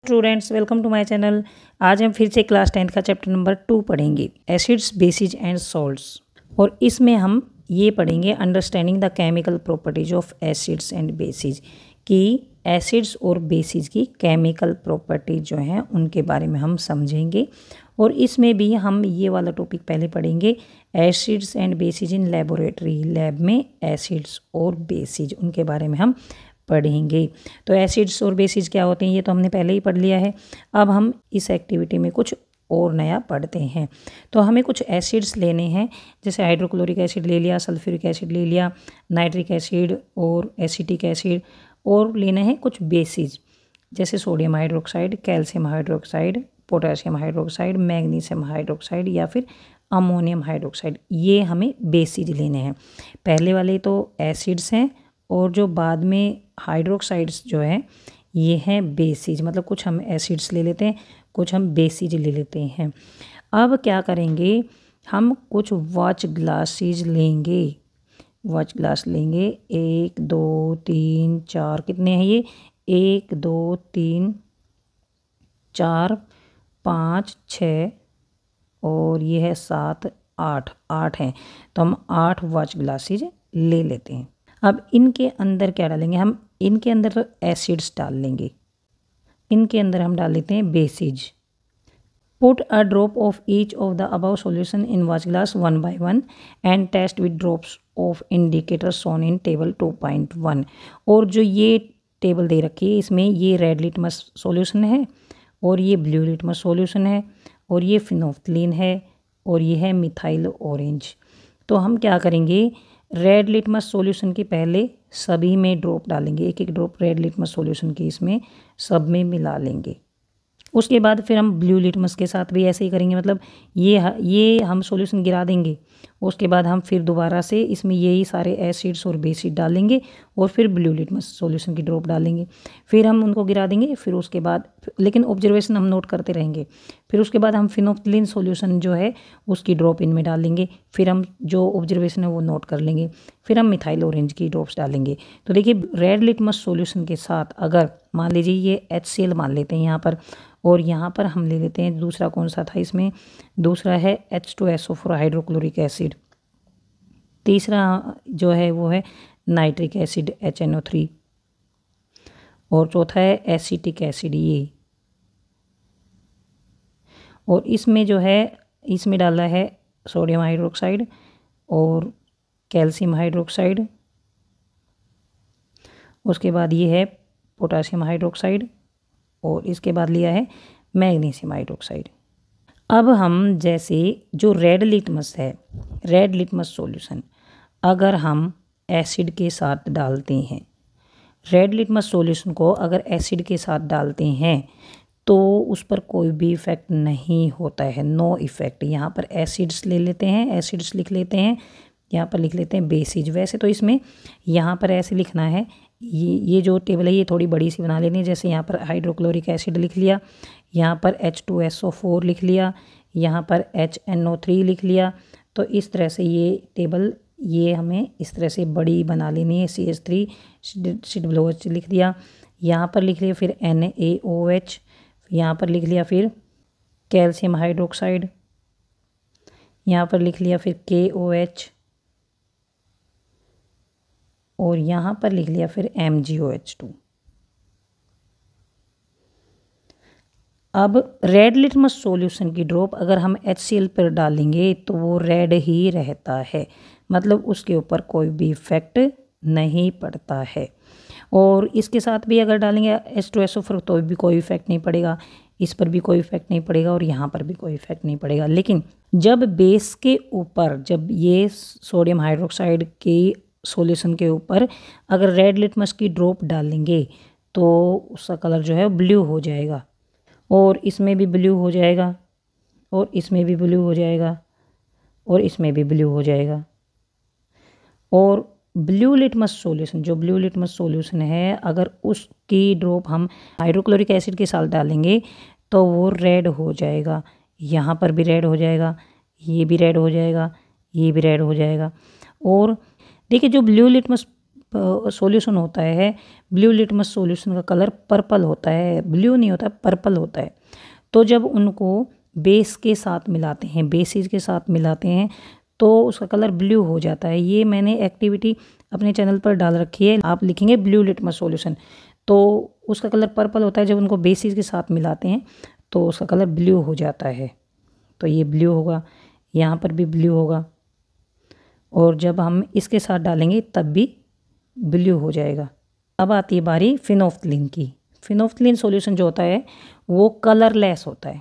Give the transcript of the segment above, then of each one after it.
students welcome to my channel आज हम फिर से क्लास टेंथ का चैप्टर नंबर टू पढ़ेंगे एसिड्स बेसिज एंड सॉल्ट्स और इसमें हम ये पढ़ेंगे understanding the chemical properties of acids and bases कि एसिड्स और बेसिस की केमिकल प्रॉपर्टी जो हैं उनके बारे में हम समझेंगे और इसमें भी हम ये वाला टॉपिक पहले पढ़ेंगे acids and bases in laboratory lab में एसिड्स और बेसिस उनके बारे में हम पढ़ेंगे तो एसिड्स और बेसिस क्या होते हैं ये तो हमने पहले ही पढ़ लिया है अब हम इस एक्टिविटी में कुछ और नया पढ़ते हैं तो हमें कुछ एसिड्स लेने हैं जैसे हाइड्रोक्लोरिक एसिड ले लिया सल्फ्यूरिक एसिड ले लिया नाइट्रिक एसिड और एसिटिक एसिड और लेना है कुछ बेसिस जैसे sodium hydroxide calcium hydroxide potassium hydroxide magnesium hydroxide या फिर अमोनियम हाइड्रोक्साइड ये हमें बेसिज लेने हैं पहले वाले तो एसिड्स हैं और जो बाद में हाइड्रोक्साइड्स जो हैं ये हैं बेसिज मतलब कुछ हम एसिड्स ले लेते हैं कुछ हम बेसिज ले लेते हैं अब क्या करेंगे हम कुछ वॉच ग्लासेज लेंगे वॉच ग्लास लेंगे एक दो तीन चार कितने हैं ये एक दो तीन चार पाँच छ और ये है सात आठ आठ हैं तो हम आठ वॉच ग्लासेज ले लेते हैं अब इनके अंदर क्या डालेंगे हम इनके अंदर तो एसिड्स डाल लेंगे इनके अंदर हम डाल लेते हैं bases put a drop of each of the of solution in watch glass one by one and test with drops of indicator of in table two point one और जो ये टेबल दे रखी है इसमें ये रेड लिटमस सोल्यूशन है और ये ब्लू लिटमस सोल्यूशन है और ये फिनोफ्थलीन है और ये है मिथाइल ऑरेंज तो हम क्या करेंगे रेड लिटमस सोल्यूशन के पहले सभी में ड्रॉप डालेंगे एक एक ड्रॉप रेड लिटमस सोल्यूशन के इसमें सब में मिला लेंगे उसके बाद फिर हम ब्लू लिटमस के साथ भी ऐसे ही करेंगे मतलब ये ये हम सॉल्यूशन गिरा देंगे उसके बाद हम फिर दोबारा से इसमें यही सारे एसिड्स और बेसिड डालेंगे और फिर ब्लू लिटमस सॉल्यूशन की ड्रॉप डालेंगे फिर हम उनको गिरा देंगे फिर उसके बाद लेकिन ऑब्जर्वेशन हम नोट करते रहेंगे फिर उसके बाद हम फिनोप्थलिन सॉल्यूशन जो है उसकी ड्रॉप इनमें डालेंगे फिर हम जो ऑब्जर्वेशन है वो नोट कर लेंगे फिर हम मिथाइल ऑरेंज की ड्रॉप्स डालेंगे तो देखिए रेड लिटमस सोल्यूशन के साथ अगर मान लीजिए ये एच मान लेते हैं यहाँ पर और यहाँ पर हम ले लेते हैं दूसरा कौन सा था इसमें दूसरा है H two S O four hydrochloric acid तीसरा जो है वो है nitric acid H N O three और चौथा है एसिटिक एसिड ये और इसमें जो है इसमें डाला है सोडियम हाइड्रोक्साइड और कैल्शियम हाइड्रोक्साइड उसके बाद ये है पोटासियम हाइड्रोक्साइड और इसके बाद लिया है मैग्नीशियम हाइड्रोक्साइड अब हम जैसे जो रेड लिटमस है रेड लिटमस सॉल्यूशन अगर हम एसिड के साथ डालते हैं रेड लिटमस सॉल्यूशन को अगर एसिड के साथ डालते हैं तो उस पर कोई भी इफ़ेक्ट नहीं होता है नो इफ़ेक्ट यहाँ पर एसिड्स ले लेते हैं एसिड्स लिख लेते हैं यहाँ पर लिख लेते हैं बेसिज वैसे तो इसमें यहाँ पर ऐसे लिखना है ये ये जो टेबल है ये थोड़ी बड़ी सी बना लेनी है जैसे यहाँ पर हाइड्रोक्लोरिक एसिड लिख लिया यहाँ पर H two S O four लिख लिया यहाँ पर एच एन ओ थ्री लिख लिया तो इस तरह से ये टेबल ये हमें इस तरह से बड़ी बना लेनी है सी एच थ्री सिडब्लो एच लिख दिया यहाँ पर लिख लिया फिर एन ए ओ एच यहाँ पर लिख लिया फिर कैल्शियम हाइड्रोक्साइड यहाँ पर लिख लिया फिर के ओ एच और यहाँ पर लिख लिया फिर M G O H two अब रेड लिटमस सॉल्यूशन की ड्रॉप अगर हम एच सी एल पर डालेंगे तो वो रेड ही रहता है मतलब उसके ऊपर कोई भी इफ़ेक्ट नहीं पड़ता है और इसके साथ भी अगर डालेंगे एस टू एस ओ फिर तो भी कोई इफ़ेक्ट नहीं पड़ेगा इस पर भी कोई इफ़ेक्ट नहीं पड़ेगा और यहाँ पर भी कोई इफ़ेक्ट नहीं पड़ेगा लेकिन जब बेस के ऊपर जब ये सोडियम हाइड्रोक्साइड की सोल्यूशन के ऊपर अगर रेड लिटमस की ड्रॉप डालेंगे तो उसका कलर जो है ब्लू हो जाएगा और इसमें भी ब्लू हो जाएगा और इसमें भी ब्लू हो जाएगा और इसमें भी ब्लू हो जाएगा और ब्लू लिटमस सोल्यूशन जो ब्लू लिटमस सोल्यूशन है अगर उसकी ड्रॉप हम हाइड्रोक्लोरिक एसिड के साथ डालेंगे तो वो रेड हो जाएगा यहाँ पर भी रेड हो जाएगा ये भी रेड हो जाएगा ये भी रेड हो जाएगा और देखिए जो ब्लू लिटमस सॉल्यूशन होता है ब्लू लिटमस सॉल्यूशन का कलर पर्पल होता है ब्लू नहीं होता पर्पल होता है तो जब उनको बेस के साथ मिलाते हैं बेसिस के साथ मिलाते हैं तो उसका कलर ब्लू हो जाता है ये मैंने एक्टिविटी अपने चैनल पर डाल रखी है आप लिखेंगे ब्लू लिटमस सॉल्यूशन तो उसका कलर पर्पल होता है जब उनको बेसिस के साथ मिलाते हैं तो उसका कलर ब्लू हो जाता है तो ये ब्लू होगा यहाँ पर भी ब्लू होगा और जब हम इसके साथ डालेंगे तब भी ब्ल्यू हो जाएगा अब आती है बारी फिनोफ्थलिन की फिनोफ्थलिन सॉल्यूशन जो होता है वो कलरलेस होता है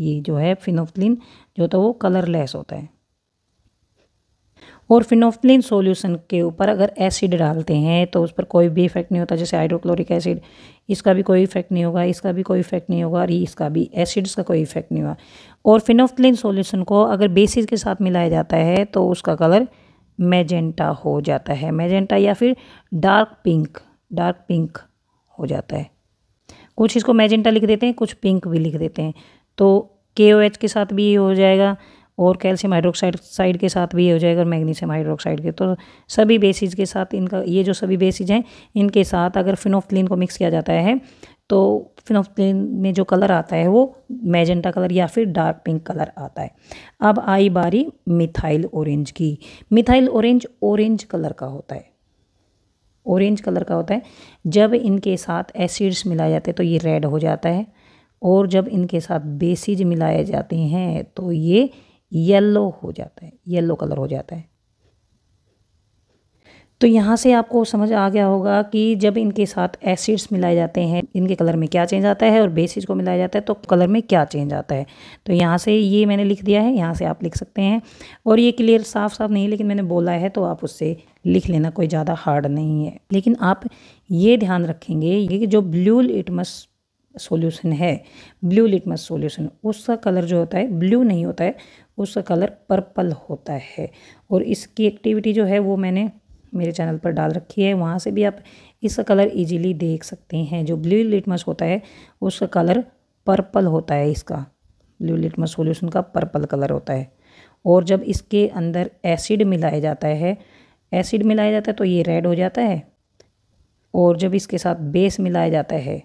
ये जो है फिनोफ्थलिन जो होता है वो कलरलेस होता है और फिनोफ्थलिन सॉल्यूशन के ऊपर अगर एसिड डालते हैं तो उस पर कोई भी इफेक्ट नहीं होता जैसे हाइड्रोक्लोरिक एसिड इसका भी कोई इफेक्ट नहीं होगा इसका भी कोई इफेक्ट नहीं होगा और इसका भी एसिड्स का कोई इफेक्ट नहीं होगा और फिनोफ्थलिन सॉल्यूशन को अगर बेसिस के साथ मिलाया जाता है तो उसका कलर मैजेंटा हो जाता है मैजेंटा या फिर डार्क पिंक डार्क पिंक हो जाता है कुछ इसको मैजेंटा लिख देते हैं कुछ पिंक भी लिख देते हैं तो के ओ एच के साथ भी ये हो जाएगा और कैल्शियम हाइड्रोक्साइड साइड के साथ भी ये हो जाएगा और मैग्नीशियम हाइड्रोक्साइड के तो सभी बेसिस के साथ इनका ये जो सभी बेसिस हैं इनके साथ अगर फिनोफ्थलिन को मिक्स किया जाता है तो फिनोफ्थलीन में जो कलर आता है वो मैजेंटा कलर या फिर डार्क पिंक कलर आता है अब आई बारी मिथाइल ऑरेंज की मिथाइल ऑरेंज ऑरेंज कलर का होता है ऑरेंज कलर का होता है जब इनके साथ एसिड्स मिलाए जाते हैं तो ये रेड हो जाता है और जब इनके साथ बेसिज मिलाए जाते हैं तो ये येलो हो जाता है येलो कलर हो जाता है तो यहाँ से आपको समझ आ गया होगा कि जब इनके साथ एसिड्स मिलाए जाते हैं इनके कलर में क्या चेंज आता है और बेसिस को मिलाया जाता है तो कलर में क्या चेंज आता है तो यहाँ से ये मैंने लिख दिया है यहाँ से आप लिख सकते हैं और ये क्लियर साफ साफ नहीं लेकिन मैंने बोला है तो आप उससे लिख लेना कोई ज़्यादा हार्ड नहीं है लेकिन आप ये ध्यान रखेंगे ये कि जो ब्लू लिटमस सोल्यूशन है ब्लू लिटमस सोल्यूशन उसका कलर जो होता है ब्लू नहीं होता है उसका कलर पर्पल होता है और इसकी एक्टिविटी जो है वो मैंने मेरे चैनल पर डाल रखी है वहाँ से भी आप इसका कलर इजीली देख सकते हैं जो ब्लू लिटमस होता है उसका कलर पर्पल होता है इसका ब्लू लिटमस सोल्यूशन का पर्पल कलर होता है और जब इसके अंदर एसिड मिलाया जाता है एसिड मिलाया जाता है तो ये रेड हो जाता है और जब इसके साथ बेस मिलाया जाता है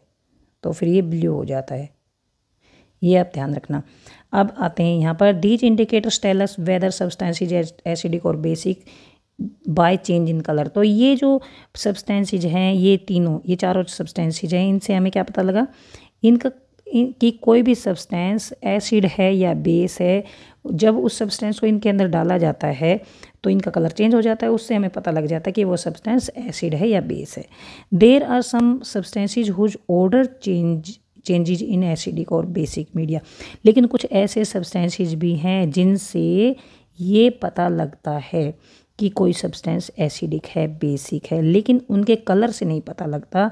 तो फिर ये ब्लू हो जाता है ये आप ध्यान रखना अब आते हैं यहाँ पर these indicator tells whether substances acidic और basic by change in colour तो ये जो सब्सटेंसेज हैं ये तीनों ये चारों सब्सटेंसेज हैं इनसे हमें क्या पता लगा इनका इन, कि कोई भी सब्सटेंस एसिड है या बेस है जब उस सब्सटेंस को इनके अंदर डाला जाता है तो इनका कलर चेंज हो जाता है उससे हमें पता लग जाता है कि वो सब्सटेंस एसिड है या बेस है there are some substances whose odour change changes in acidic और बेसिक मीडिया लेकिन कुछ ऐसे सब्सटेंसीज भी हैं जिनसे ये पता लगता है कि कोई सब्सटेंस एसिडिक है बेसिक है लेकिन उनके कलर से नहीं पता लगता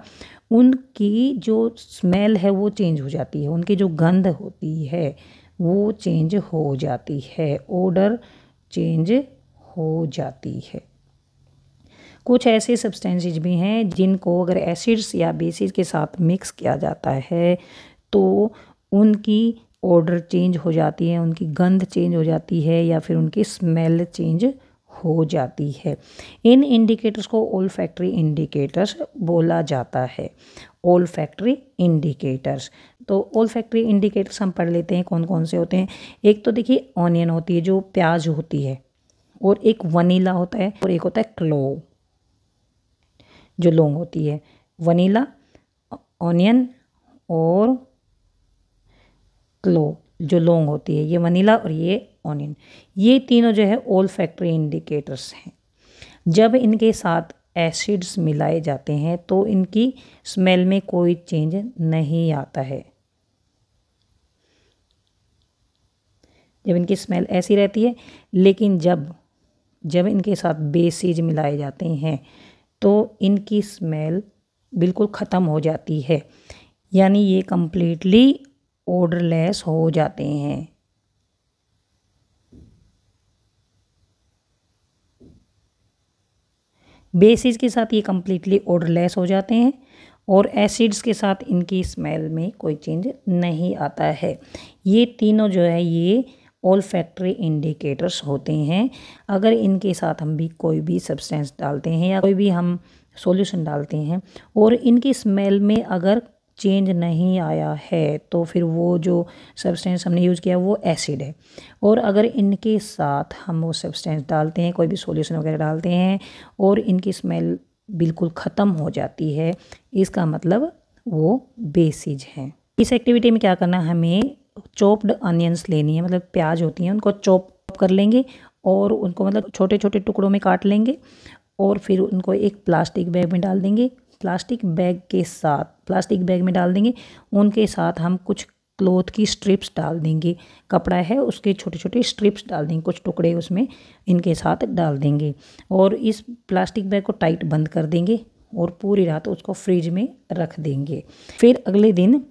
उनकी जो स्मेल है वो चेंज हो जाती है उनकी जो गंध होती है वो चेंज हो जाती है ओडर चेंज हो जाती है कुछ ऐसे सब्सटेंसेज भी हैं जिनको अगर एसिड्स या बेसिस के साथ मिक्स किया जाता है तो उनकी ऑर्डर चेंज हो जाती है उनकी गंध चेंज हो जाती है या फिर उनकी स्मेल चेंज हो जाती है इन इंडिकेटर्स को ओल्ड फैक्ट्री इंडिकेटर्स बोला जाता है ओल्ड फैक्ट्री इंडिकेटर्स तो ओल्ड फैक्ट्री इंडिकेटर्स हम पढ़ लेते हैं कौन कौन से होते हैं एक तो देखिए ऑनियन होती है जो प्याज होती है और एक वनीला होता है और एक होता है क्लो जो लोंग होती है वनीला ऑनियन और क्लो जो लोंग होती है ये वनीला और ये ऑनियन ये तीनों जो है ओल फैक्ट्री इंडिकेटर्स हैं जब इनके साथ एसिड्स मिलाए जाते हैं तो इनकी स्मेल में कोई चेंज नहीं आता है जब इनकी स्मेल ऐसी रहती है लेकिन जब जब इनके साथ बेसिज मिलाए जाते हैं तो इनकी स्मेल बिल्कुल ख़त्म हो जाती है यानी ये कम्प्लीटली ऑर्डरलेस हो जाते हैं बेसिस के साथ ये कम्प्लीटली ऑर्डरलेस हो जाते हैं और एसिड्स के साथ इनकी स्मेल में कोई चेंज नहीं आता है ये तीनों जो है ये ऑल फैक्ट्री इंडिकेटर्स होते हैं अगर इनके साथ हम भी कोई भी सब्सटेंस डालते हैं या कोई भी हम सॉल्यूशन डालते हैं और इनकी स्मेल में अगर चेंज नहीं आया है तो फिर वो जो सब्सटेंस हमने यूज़ किया वो एसिड है और अगर इनके साथ हम वो सब्सटेंस डालते हैं कोई भी सॉल्यूशन वगैरह डालते हैं और इनकी स्मेल बिल्कुल ख़त्म हो जाती है इसका मतलब वो बेसिज हैं इस एक्टिविटी में क्या करना हमें चॉप्ड अनियंस लेनी है मतलब प्याज होती हैं उनको चॉप कर लेंगे और उनको मतलब छोटे छोटे टुकड़ों में काट लेंगे और फिर उनको एक प्लास्टिक बैग में डाल देंगे प्लास्टिक बैग के साथ प्लास्टिक बैग में डाल देंगे उनके साथ हम कुछ क्लोथ की स्ट्रिप्स डाल देंगे कपड़ा है उसके छोटे छोटे स्ट्रिप्स डाल देंगे कुछ टुकड़े उसमें इनके साथ डाल देंगे और इस प्लास्टिक बैग को टाइट बंद कर देंगे और पूरी रात उसको फ्रिज में रख देंगे फिर अगले दिन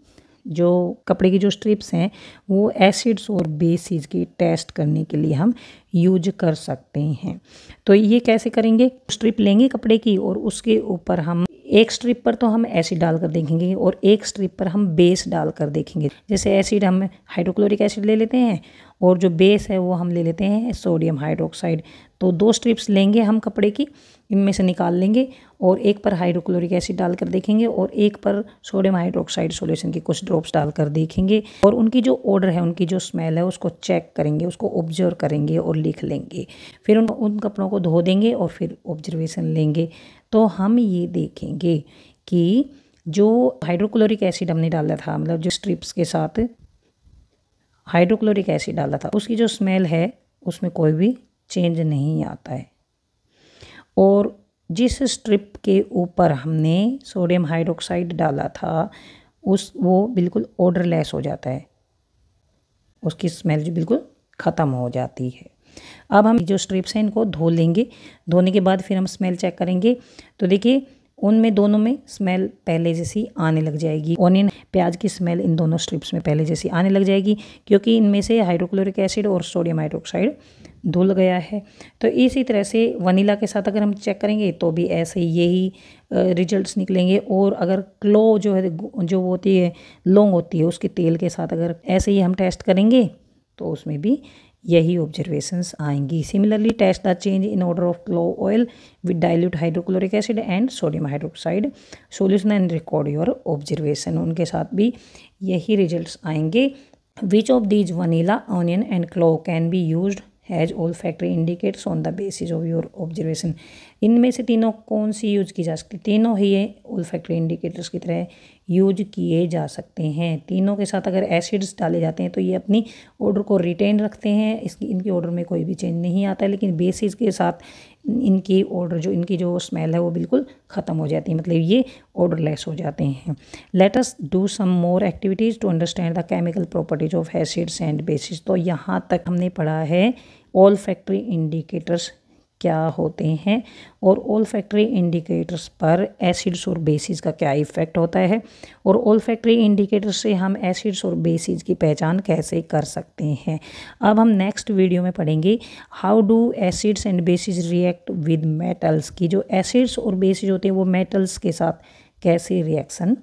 जो कपड़े की जो स्ट्रिप्स हैं वो एसिड्स और बेसिस की टेस्ट करने के लिए हम यूज कर सकते हैं तो ये कैसे करेंगे स्ट्रिप लेंगे कपड़े की और उसके ऊपर हम एक स्ट्रिप पर तो हम एसिड डालकर देखेंगे और एक स्ट्रिप पर हम बेस डालकर देखेंगे जैसे एसिड हम हाइड्रोक्लोरिक एसिड ले लेते हैं और जो बेस है वो हम ले लेते हैं सोडियम हाइड्रोक्साइड तो दो स्ट्रिप्स लेंगे हम कपड़े की इनमें से निकाल लेंगे और एक पर हाइड्रोक्लोरिक एसिड डालकर देखेंगे और एक पर सोडियम हाइड्रोक्साइड सोल्यूशन के कुछ ड्रॉप्स डालकर देखेंगे और उनकी जो ऑर्डर है उनकी जो स्मेल है उसको चेक करेंगे उसको ऑब्जर्व करेंगे और लिख लेंगे फिर उन उन कपड़ों को धो देंगे और फिर ऑब्जर्वेशन लेंगे तो हम ये देखेंगे कि जो हाइड्रोक्लोरिक एसिड हमने डाला था मतलब जो स्ट्रिप्स के साथ हाइड्रोक्लोरिक एसिड डाला था उसकी जो स्मेल है उसमें कोई भी चेंज नहीं आता है और जिस स्ट्रिप के ऊपर हमने सोडियम हाइड्रोक्साइड डाला था उस वो बिल्कुल ऑर्डरलेस हो जाता है उसकी स्मेल जो बिल्कुल ख़त्म हो जाती है अब हम जो स्ट्रिप्स हैं इनको धो लेंगे धोने के बाद फिर हम स्मेल चेक करेंगे तो देखिए उनमें दोनों में स्मेल पहले जैसी आने लग जाएगी ऑनियन प्याज की स्मेल इन दोनों स्ट्रिप्स में पहले जैसी आने लग जाएगी क्योंकि इनमें से हाइड्रोक्लोरिक एसिड और सोडियम हाइड्रोक्साइड धुल गया है तो इसी तरह से वनीला के साथ अगर हम चेक करेंगे तो भी ऐसे यही रिजल्ट्स निकलेंगे और अगर क्लो जो है जो होती है लौंग होती है उसके तेल के साथ अगर ऐसे ही हम टेस्ट करेंगे तो उसमें भी यही ऑब्जर्वेशंस आएंगी similarly test the change in odour of clove oil with dilute hydrochloric acid and sodium hydroxide solution and record your observation उनके साथ भी यही रिजल्ट आएंगे which of these vanilla onion and clove can be use as olfactory indicators on the basis of your observation इनमें से तीनों कौन सी use की जा सकती तीनों ही ये ऑल फैक्ट्री इंडिकेटर्स की तरह यूज किए जा सकते हैं तीनों के साथ अगर एसिड्स डाले जाते हैं तो ये अपनी ऑर्डर को रिटेन रखते हैं इसकी इनकी ऑर्डर में कोई भी चेंज नहीं आता है लेकिन बेसिस के साथ इनकी ऑर्डर जो इनकी जो स्मेल है वो बिल्कुल ख़त्म हो जाती है मतलब ये ऑर्डरलेस हो जाते हैं let's do some more activities to understand the chemical properties of acids and bases तो यहाँ तक हमने पढ़ा है ऑल फैक्ट्री इंडिकेटर्स क्या होते हैं और ओल फैक्ट्री इंडिकेटर्स पर एसिड्स और बेसिस का क्या इफ़ेक्ट होता है और ओल फैक्ट्री इंडिकेटर्स से हम एसिड्स और बेसिस की पहचान कैसे कर सकते हैं अब हम नेक्स्ट वीडियो में पढ़ेंगे how do acids and bases react with metals की जो एसिड्स और बेसिस होते हैं वो मेटल्स के साथ कैसे रिएक्शन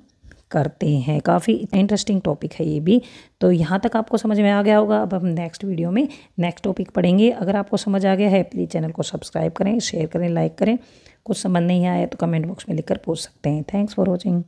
करते हैं काफ़ी इंटरेस्टिंग टॉपिक है ये भी तो यहाँ तक आपको समझ में आ गया होगा अब हम नेक्स्ट वीडियो में नेक्स्ट टॉपिक पढ़ेंगे अगर आपको समझ आ गया है प्लीज़ चैनल को सब्सक्राइब करें शेयर करें लाइक करें कुछ समझ नहीं आया तो कमेंट बॉक्स में लिखकर पूछ सकते हैं थैंक्स फॉर वॉचिंग